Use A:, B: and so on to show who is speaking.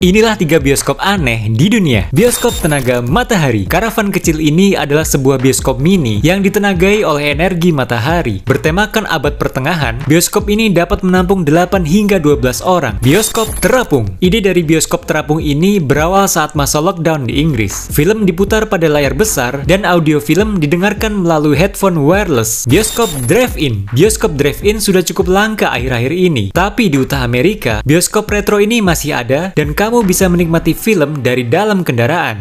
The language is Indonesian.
A: Inilah tiga bioskop aneh di dunia. Bioskop tenaga matahari. Karavan kecil ini adalah sebuah bioskop mini yang ditenagai oleh energi matahari. Bertemakan abad pertengahan, bioskop ini dapat menampung 8 hingga 12 orang. Bioskop terapung. Ide dari bioskop terapung ini berawal saat masa lockdown di Inggris. Film diputar pada layar besar dan audio film didengarkan melalui headphone wireless. Bioskop drive-in. Bioskop drive-in sudah cukup langka akhir-akhir ini. Tapi di Utah Amerika, bioskop retro ini masih ada dan kamu kamu bisa menikmati film dari dalam kendaraan.